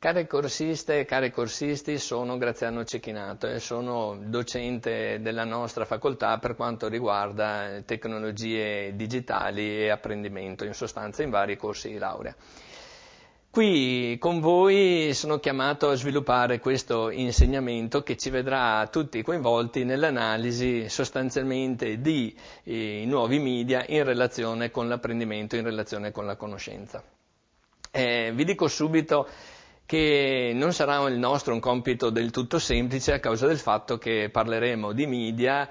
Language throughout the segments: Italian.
Care corsiste e cari corsisti, sono Graziano Cecchinato e eh, sono docente della nostra facoltà per quanto riguarda eh, tecnologie digitali e apprendimento, in sostanza in vari corsi di laurea. Qui con voi sono chiamato a sviluppare questo insegnamento che ci vedrà tutti coinvolti nell'analisi sostanzialmente di eh, nuovi media in relazione con l'apprendimento, in relazione con la conoscenza. Eh, vi dico subito che non sarà il nostro un compito del tutto semplice a causa del fatto che parleremo di media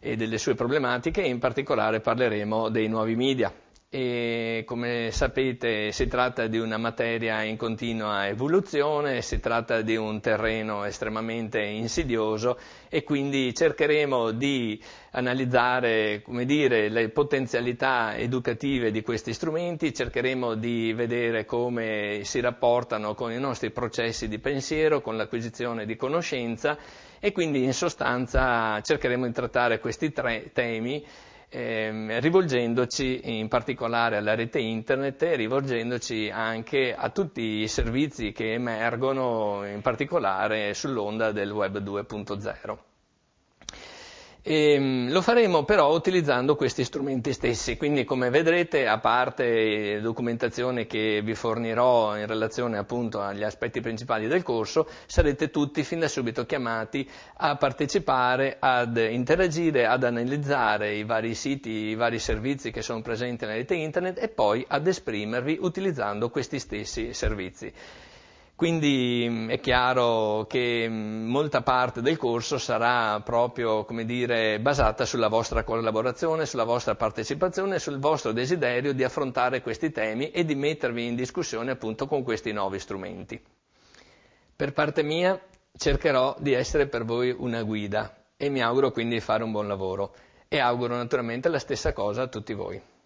e delle sue problematiche e in particolare parleremo dei nuovi media e come sapete si tratta di una materia in continua evoluzione, si tratta di un terreno estremamente insidioso e quindi cercheremo di analizzare dire, le potenzialità educative di questi strumenti, cercheremo di vedere come si rapportano con i nostri processi di pensiero, con l'acquisizione di conoscenza e quindi in sostanza cercheremo di trattare questi tre temi ehm, rivolgendoci in particolare alla rete internet e rivolgendoci anche a tutti i servizi che emergono in particolare sull'onda del web 2.0. E ehm, lo faremo però utilizzando questi strumenti stessi, quindi come vedrete a parte eh, documentazione che vi fornirò in relazione appunto agli aspetti principali del corso, sarete tutti fin da subito chiamati a partecipare, ad interagire, ad analizzare i vari siti, i vari servizi che sono presenti nella rete internet e poi ad esprimervi utilizzando questi stessi servizi. Quindi mm, è chiaro che mm, molta parte del corso sarà proprio, come dire, basata sulla vostra collaborazione, sulla vostra partecipazione, sul vostro desiderio di affrontare questi temi e di mettervi in discussione appunto con questi nuovi strumenti. Per parte mia cercherò di essere per voi una guida e mi auguro quindi di fare un buon lavoro e auguro naturalmente la stessa cosa a tutti voi.